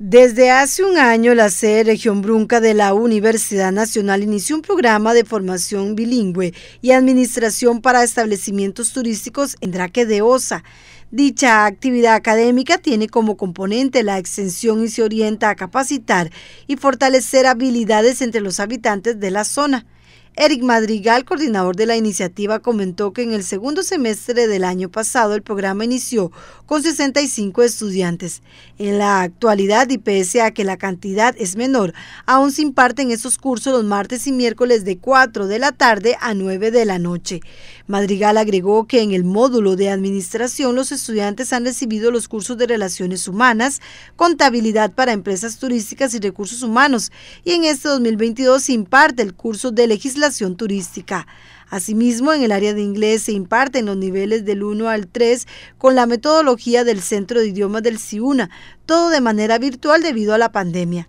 Desde hace un año, la sede Región Brunca de la Universidad Nacional inició un programa de formación bilingüe y administración para establecimientos turísticos en Draque de Osa. Dicha actividad académica tiene como componente la extensión y se orienta a capacitar y fortalecer habilidades entre los habitantes de la zona. Eric Madrigal, coordinador de la iniciativa, comentó que en el segundo semestre del año pasado el programa inició con 65 estudiantes. En la actualidad, y pese a que la cantidad es menor, aún se imparten estos cursos los martes y miércoles de 4 de la tarde a 9 de la noche. Madrigal agregó que en el módulo de administración los estudiantes han recibido los cursos de relaciones humanas, contabilidad para empresas turísticas y recursos humanos, y en este 2022 se imparte el curso de legislación turística. Asimismo, en el área de inglés se imparten los niveles del 1 al 3 con la metodología del Centro de Idiomas del CIUNA, todo de manera virtual debido a la pandemia.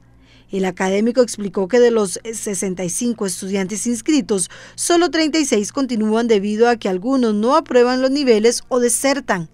El académico explicó que de los 65 estudiantes inscritos, solo 36 continúan debido a que algunos no aprueban los niveles o desertan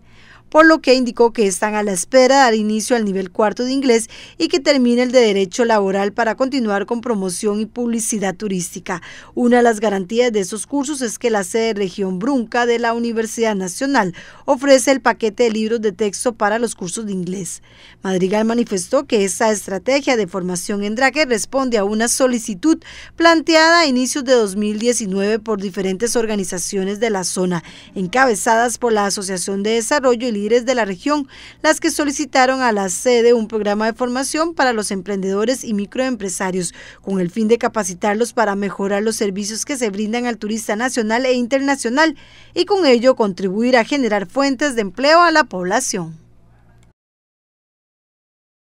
por lo que indicó que están a la espera de dar inicio al nivel cuarto de inglés y que termine el de derecho laboral para continuar con promoción y publicidad turística. Una de las garantías de esos cursos es que la sede región Brunca de la Universidad Nacional ofrece el paquete de libros de texto para los cursos de inglés. Madrigal manifestó que esta estrategia de formación en Drake responde a una solicitud planteada a inicios de 2019 por diferentes organizaciones de la zona, encabezadas por la Asociación de Desarrollo y de la región, las que solicitaron a la sede un programa de formación para los emprendedores y microempresarios, con el fin de capacitarlos para mejorar los servicios que se brindan al turista nacional e internacional y con ello contribuir a generar fuentes de empleo a la población.